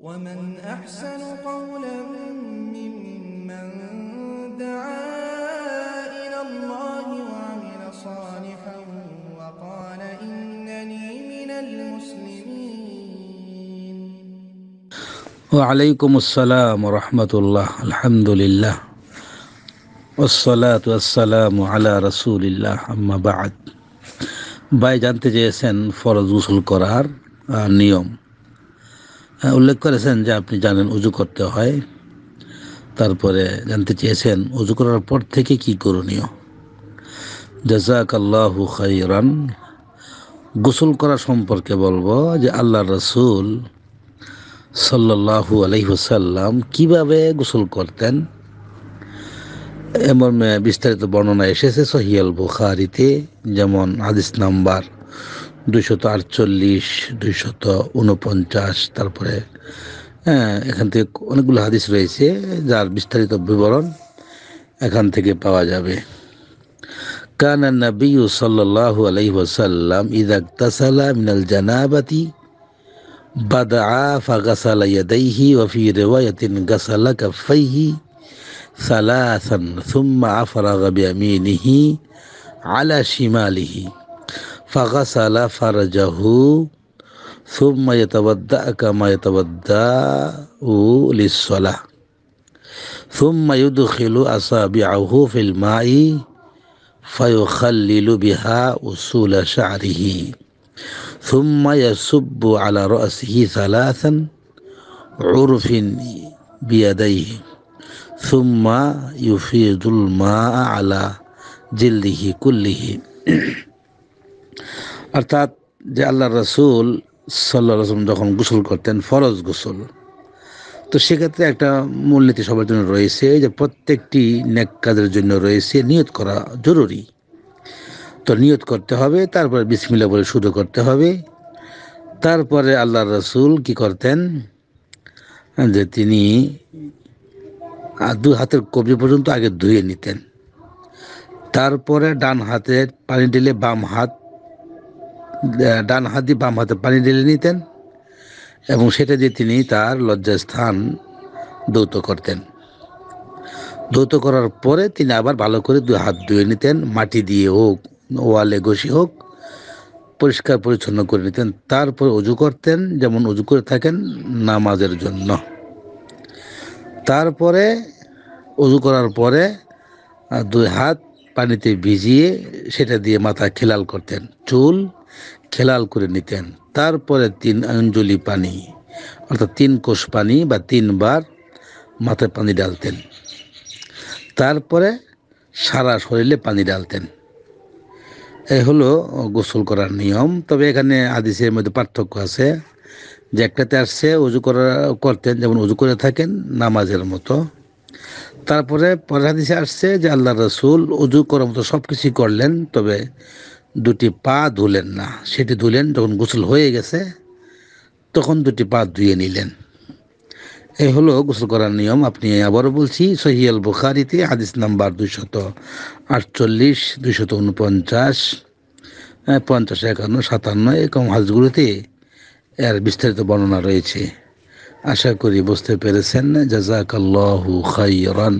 ومن أحسن قولا ممن دعا إلى الله وعمل صالحا وقال إنني من المسلمين وعليكم السلام ورحمة الله الحمد لله والصلاة والسلام على رسول الله أما بعد ভাই জানতে চেয়েছেন ফরজ গোসল করার নিয়ম হ্যাঁ, উল্লেখ করেছেন যে আপনি জানেন উজু করতে হয় তারপরে জানতে চেয়েছেন উজু করার পর থেকে কি করণীয় জাজাক খাইরান গোসল করা সম্পর্কে বলবো যে আল্লাহ রসুল সাল্লাহু আলহিহসাল্লাম কিভাবে গোসল করতেন এমন বিস্তারিত বর্ণনা এসেছে সহিয়াল বুখারিতে যেমন আদিস নাম্বার দুইশত আটচল্লিশ দুইশত উনপঞ্চাশ তারপরে হ্যাঁ এখান থেকে অনেকগুলো হাদিস রয়েছে যার বিস্তারিত বিবরণ এখান থেকে পাওয়া যাবে কান নবী সাল্লাহ আলাইহি ওসাল্লাম ইদ আকতাসালা মিনাল জানাবাতি بدعا فغسل يديه وفي গাসালা غسل সালাসান সুম্মা ثم أفرغ بيمينه আলা شماله فغسل فرجه ثم يتوضا كما يتوضا للصلاة ثم يدخل أصابعه في الماء فيخلل بها أصول شعره ثم يصب على رأسه ثلاثا عرف بيديه ثم يفيض الماء على جلده كله অর্থাৎ যে আল্লাহ রসুল সাল্লাহ রসুল যখন গোসল করতেন ফরজ গোসল তো সেক্ষেত্রে একটা মূলনীতি সবার জন্য রয়েছে যে প্রত্যেকটি নেক কাজের জন্য রয়েছে নিয়ত করা জরুরি তো নিয়ত করতে হবে তারপরে বিসমিল্লা বলে শুরু করতে হবে তারপরে আল্লাহ রসুল কি করতেন যে তিনি দু হাতের কবজি পর্যন্ত আগে ধুয়ে নিতেন তারপরে ডান হাতের পানি ঢেলে বাম হাত ডান হাত দিয়ে বাম হাতে পানি ঢেলে নিতেন এবং সেটা দিয়ে তিনি তার লজ্জাস্থান দৌত করতেন দৌত করার পরে তিনি আবার ভালো করে দুই হাত ধুয়ে নিতেন মাটি দিয়ে হোক ওয়ালে ঘষি হোক পরিষ্কার পরিচ্ছন্ন করে নিতেন তারপর উজু করতেন যেমন উজু করে থাকেন নামাজের জন্য তারপরে উজু করার পরে দুই হাত পানিতে ভিজিয়ে সেটা দিয়ে মাথা খিলাল করতেন চুল খেলাল করে নিতেন তারপরে তিন আঞ্জলি পানি অর্থাৎ তিন কোষ পানি বা তিনবার মাথায় পানি ডালতেন তারপরে সারা শরীরে পানি ডালতেন এই হলো গোসল করার নিয়ম তবে এখানে আদিসের মধ্যে পার্থক্য আছে যে একটাতে আসছে উজু করা করতেন যেমন উজু করে থাকেন নামাজের মতো তারপরে পরের হাদিসে আসছে যে আল্লাহ রসুল উজু করার মতো সব কিছুই করলেন তবে দুটি পা ধুলেন না সেটি ধুলেন যখন গোসল হয়ে গেছে তখন দুটি পা ধুয়ে নিলেন এই হলো গোসল করার নিয়ম আপনি আবারও বলছি সহিয়াল বুখারিতে হাদিস নাম্বার দুইশত আটচল্লিশ দুইশত উনপঞ্চাশ পঞ্চাশ একান্ন সাতান্ন এরকম হাজগুলোতে এর বিস্তারিত বর্ণনা রয়েছে আশা করি বুঝতে পেরেছেন জাজাকাল্লাহু খাইরান